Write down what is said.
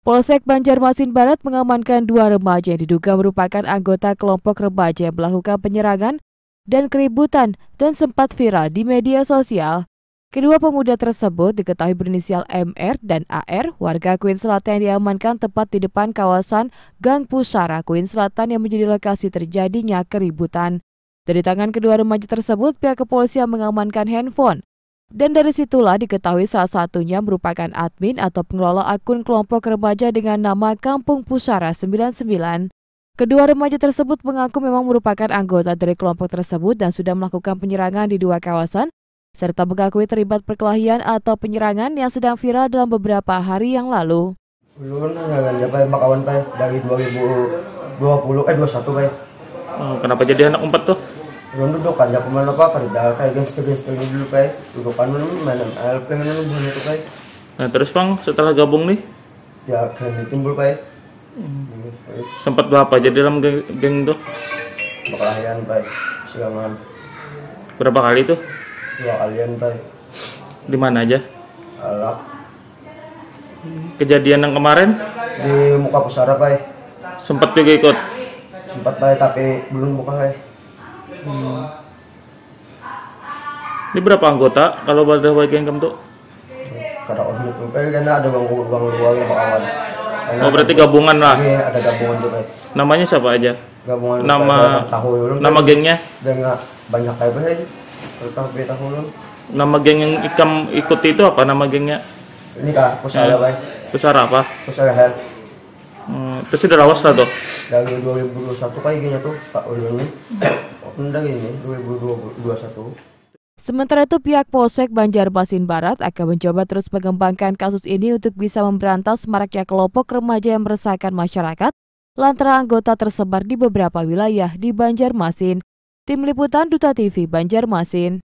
Polsek Banjarmasin Barat mengamankan dua remaja yang diduga merupakan anggota kelompok remaja yang melakukan penyerangan dan keributan dan sempat viral di media sosial. Kedua pemuda tersebut diketahui berinisial MR dan AR, warga Queen Selatan yang diamankan tepat di depan kawasan Gang Pusara, Queen Selatan yang menjadi lokasi terjadinya keributan. Dari tangan kedua remaja tersebut, pihak kepolisian mengamankan handphone, dan dari situlah diketahui salah satunya merupakan admin atau pengelola akun kelompok remaja dengan nama Kampung Pusara 99. Kedua remaja tersebut mengaku memang merupakan anggota dari kelompok tersebut dan sudah melakukan penyerangan di dua kawasan, serta mengakui terlibat perkelahian atau penyerangan yang sedang viral dalam beberapa hari yang lalu. Belum kawan pak dari 2020 eh 21 pak. Oh, kenapa jadi anak empat tuh? Belum duduk aja aku lupa apa kerja kayak geng gangster ini dulu kayak dudukan mana mana LP mana mana itu kayak. Nah terus bang setelah gabung nih? Ya kami timbul kayak. Hmm. Sempat berapa aja dalam geng, geng tuh? Berkelahian kayak silangan. Berapa kali tuh? Dua kalian kayak. Di mana aja? Alak. Kejadian yang kemarin? Di muka pusara kayak. Sempat juga ikut? Sempat kayak tapi belum muka kayak. Hmm. Ini berapa anggota kalau pada bagian kamu tuh? Karena orang itu karena ada bang bang ruang awal. Oh berarti gabungan lah. Iya ada gabungan juga. Namanya siapa aja? Gabungan. Nama tahu Nama gengnya? Gengnya banyak kayak apa sih? Tentang tahu Nama geng yang ikam ikuti itu apa nama gengnya? Ini kak pusara hmm. apa? Pusara apa? Pusara health. Hmm, terus udah lawas lah tuh? Dari 2021 kayak gini tuh Pak Ulun. Undang ini 2021. Sementara itu pihak Polsek Banjarmasin Barat akan mencoba terus mengembangkan kasus ini untuk bisa memberantas maraknya kelompok remaja yang meresahkan masyarakat lantaran anggota tersebar di beberapa wilayah di Banjarmasin. Tim Liputan Duta TV Banjarmasin.